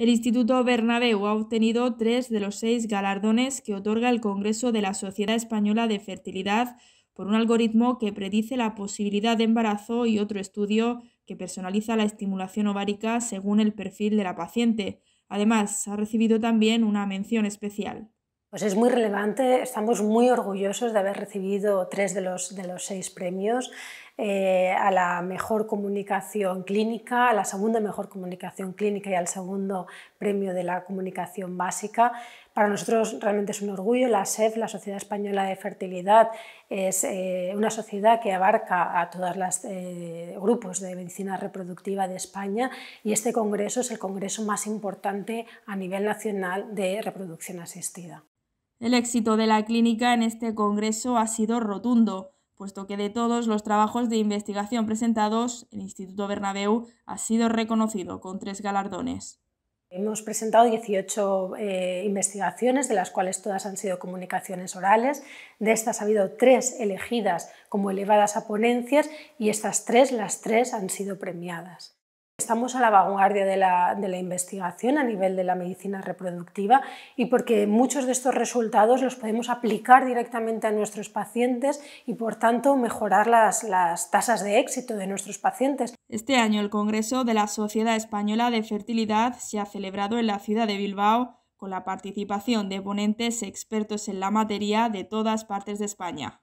El Instituto Bernabéu ha obtenido tres de los seis galardones que otorga el Congreso de la Sociedad Española de Fertilidad por un algoritmo que predice la posibilidad de embarazo y otro estudio que personaliza la estimulación ovárica según el perfil de la paciente. Además, ha recibido también una mención especial. Pues es muy relevante, estamos muy orgullosos de haber recibido tres de los, seis premios eh, a la mejor comunicación clínica, a la segunda mejor comunicación clínica y al segundo premio de la comunicación básica. Para nosotros realmente es un orgullo, la SEF, la Sociedad Española de Fertilidad, es eh, una sociedad que abarca a todos los eh, grupos de medicina reproductiva de España y este congreso es el congreso más importante a nivel nacional de reproducción asistida. El éxito de la clínica en este congreso ha sido rotundo, puesto que de todos los trabajos de investigación presentados, el Instituto Bernabeu ha sido reconocido con tres galardones. Hemos presentado 18 eh, investigaciones, de las cuales todas han sido comunicaciones orales. De estas ha habido tres elegidas como elevadas a ponencias y estas tres, las tres, han sido premiadas. Estamos a la vanguardia de la, investigación a nivel de la medicina reproductiva y porque muchos de estos resultados los podemos aplicar directamente a nuestros pacientes y por tanto mejorar las, las tasas de éxito de nuestros pacientes. Este año el Congreso de la Sociedad Española de Fertilidad se ha celebrado en la ciudad de Bilbao con la participación de ponentes expertos en la materia de todas partes de España.